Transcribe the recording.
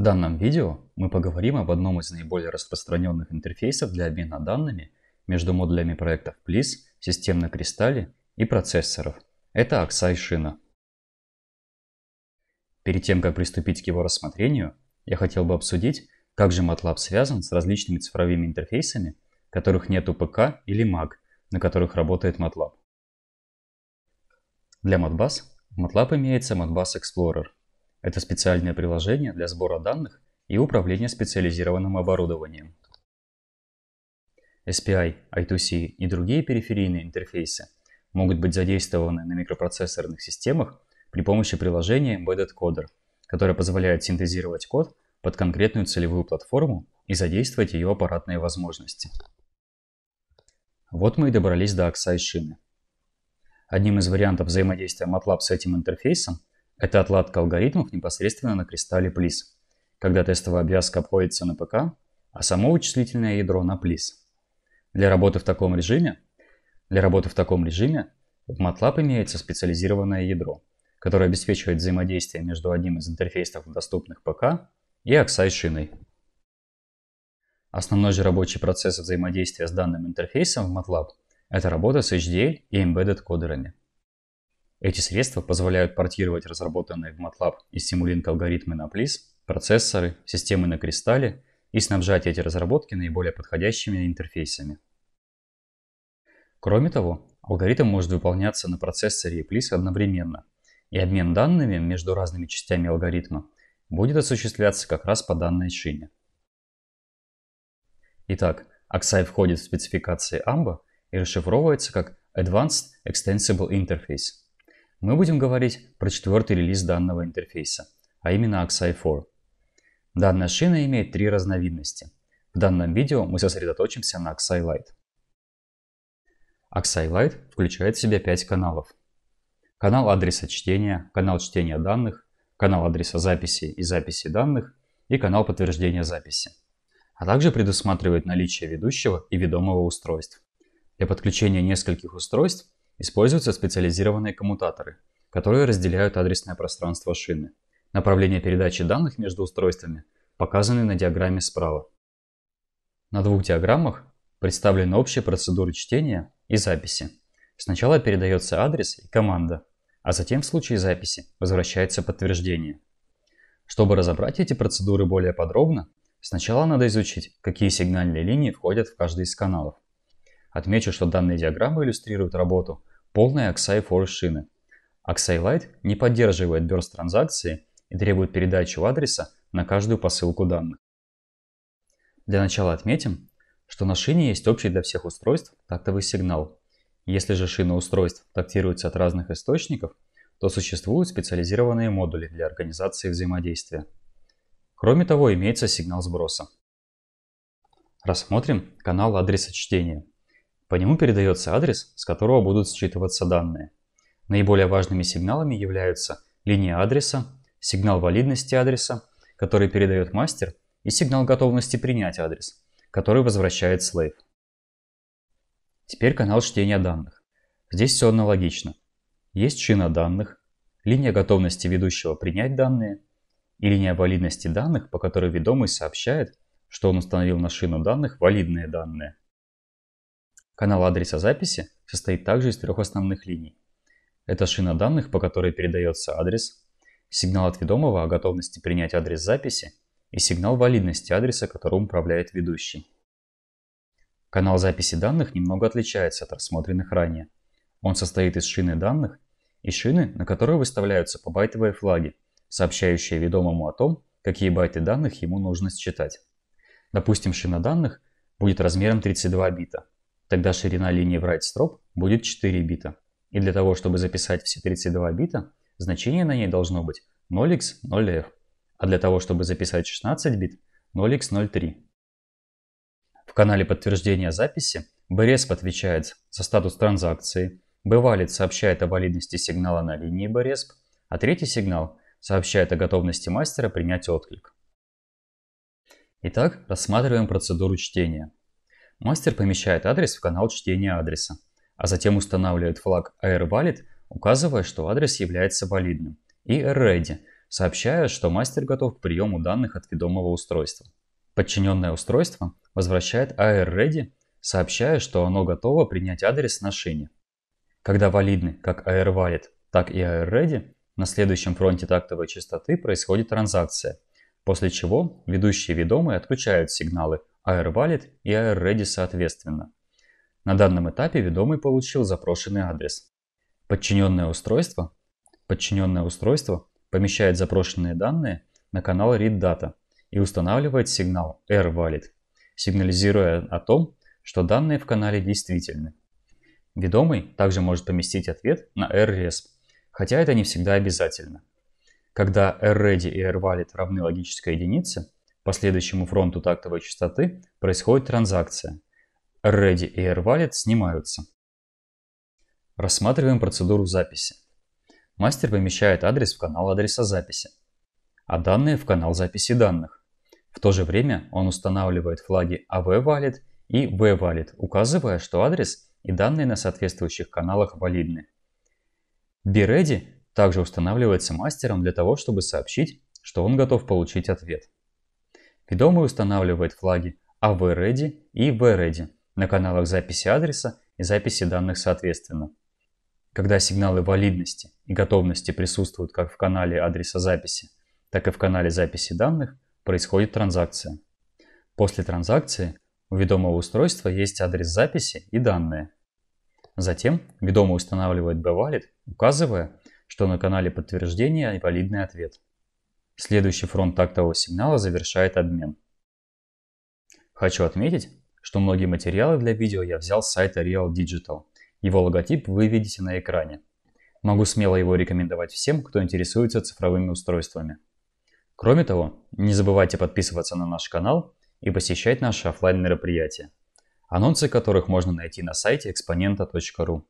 В данном видео мы поговорим об одном из наиболее распространенных интерфейсов для обмена данными между модулями проектов PLIS, системной кристалли и процессоров. Это окса шина. Перед тем, как приступить к его рассмотрению, я хотел бы обсудить, как же MATLAB связан с различными цифровыми интерфейсами, которых нет у ПК или Mac, на которых работает MATLAB. Для Modbus MATLAB имеется Modbus Explorer – это специальное приложение для сбора данных и управления специализированным оборудованием. SPI, I2C и другие периферийные интерфейсы могут быть задействованы на микропроцессорных системах при помощи приложения Embedded Coder, которое позволяет синтезировать код под конкретную целевую платформу и задействовать ее аппаратные возможности. Вот мы и добрались до акса шины. Одним из вариантов взаимодействия MATLAB с этим интерфейсом это отладка алгоритмов непосредственно на кристалле Плис, когда тестовая обвязка обходится на ПК, а само вычислительное ядро на Плис. Для работы в таком режиме, для работы в таком режиме в MATLAB имеется специализированное ядро, которое обеспечивает взаимодействие между одним из интерфейсов доступных ПК и оксай шиной. Основной же рабочий процесс взаимодействия с данным интерфейсом в MATLAB – это работа с HDL и embedded кодерами. Эти средства позволяют портировать разработанные в MATLAB и Simulink алгоритмы на Bliss, процессоры, системы на кристалле и снабжать эти разработки наиболее подходящими интерфейсами. Кроме того, алгоритм может выполняться на процессоре и Bliss одновременно, и обмен данными между разными частями алгоритма будет осуществляться как раз по данной шине. Итак, AXI входит в спецификации AMBA и расшифровывается как Advanced Extensible Interface – мы будем говорить про четвертый релиз данного интерфейса, а именно AXI 4. Данная шина имеет три разновидности. В данном видео мы сосредоточимся на AXI Lite. AXI Lite включает в себя пять каналов. Канал адреса чтения, канал чтения данных, канал адреса записи и записи данных и канал подтверждения записи. А также предусматривает наличие ведущего и ведомого устройств. Для подключения нескольких устройств Используются специализированные коммутаторы, которые разделяют адресное пространство шины. Направления передачи данных между устройствами показаны на диаграмме справа. На двух диаграммах представлены общие процедуры чтения и записи. Сначала передается адрес и команда, а затем в случае записи возвращается подтверждение. Чтобы разобрать эти процедуры более подробно, сначала надо изучить, какие сигнальные линии входят в каждый из каналов. Отмечу, что данные диаграммы иллюстрируют работу Полные XI Forest шины. XI Lite не поддерживает burst транзакции и требует передачу адреса на каждую посылку данных. Для начала отметим, что на шине есть общий для всех устройств тактовый сигнал. Если же шина устройств тактируется от разных источников, то существуют специализированные модули для организации взаимодействия. Кроме того, имеется сигнал сброса. Рассмотрим канал адреса чтения. По нему передается адрес, с которого будут считываться данные. Наиболее важными сигналами являются линия адреса, сигнал валидности адреса, который передает мастер, и сигнал готовности принять адрес, который возвращает слейв. Теперь канал чтения данных. Здесь все аналогично. Есть шина данных, линия готовности ведущего принять данные и линия валидности данных, по которой ведомый сообщает, что он установил на шину данных валидные данные. Канал адреса записи состоит также из трех основных линий. Это шина данных, по которой передается адрес, сигнал от ведомого о готовности принять адрес записи и сигнал валидности адреса, которым управляет ведущий. Канал записи данных немного отличается от рассмотренных ранее. Он состоит из шины данных и шины, на которой выставляются побайтовые флаги, сообщающие ведомому о том, какие байты данных ему нужно считать. Допустим, шина данных будет размером 32 бита – тогда ширина линии write строп будет 4 бита. И для того, чтобы записать все 32 бита, значение на ней должно быть 0x, 0f. А для того, чтобы записать 16 бит, 0x, 03. В канале подтверждения записи BRESP отвечает за статус транзакции, Бывалец сообщает о валидности сигнала на линии BRESP, а третий сигнал сообщает о готовности мастера принять отклик. Итак, рассматриваем процедуру чтения. Мастер помещает адрес в канал чтения адреса, а затем устанавливает флаг AirValid, указывая, что адрес является валидным, и AirReady, сообщая, что мастер готов к приему данных от ведомого устройства. Подчиненное устройство возвращает AirReady, сообщая, что оно готово принять адрес на шине. Когда валидны как AirValid, так и AirReady, на следующем фронте тактовой частоты происходит транзакция, после чего ведущие ведомые отключают сигналы – AirWallet и AirReady соответственно. На данном этапе ведомый получил запрошенный адрес. Подчиненное устройство, подчиненное устройство помещает запрошенные данные на канал ReadData и устанавливает сигнал AirWallet, сигнализируя о том, что данные в канале действительны. Ведомый также может поместить ответ на AirResp, хотя это не всегда обязательно. Когда AirReady и AirWallet равны логической единице, по следующему фронту тактовой частоты происходит транзакция. Ready и AirWallet снимаются. Рассматриваем процедуру записи. Мастер помещает адрес в канал адреса записи, а данные в канал записи данных. В то же время он устанавливает флаги AV-Wallet и V-Wallet, указывая, что адрес и данные на соответствующих каналах валидны. BReady также устанавливается мастером для того, чтобы сообщить, что он готов получить ответ и дома устанавливает флаги A-Ready «А и B-Ready на каналах записи адреса и записи данных соответственно. Когда сигналы валидности и готовности присутствуют как в канале адреса записи, так и в канале записи данных, происходит транзакция. После транзакции у ведомого устройства есть адрес записи и данные. Затем ведомый устанавливает B-Valid, указывая, что на канале подтверждения валидный ответ. Следующий фронт тактового сигнала завершает обмен. Хочу отметить, что многие материалы для видео я взял с сайта Real Digital. Его логотип вы видите на экране. Могу смело его рекомендовать всем, кто интересуется цифровыми устройствами. Кроме того, не забывайте подписываться на наш канал и посещать наши офлайн мероприятия анонсы которых можно найти на сайте экспонента.ру.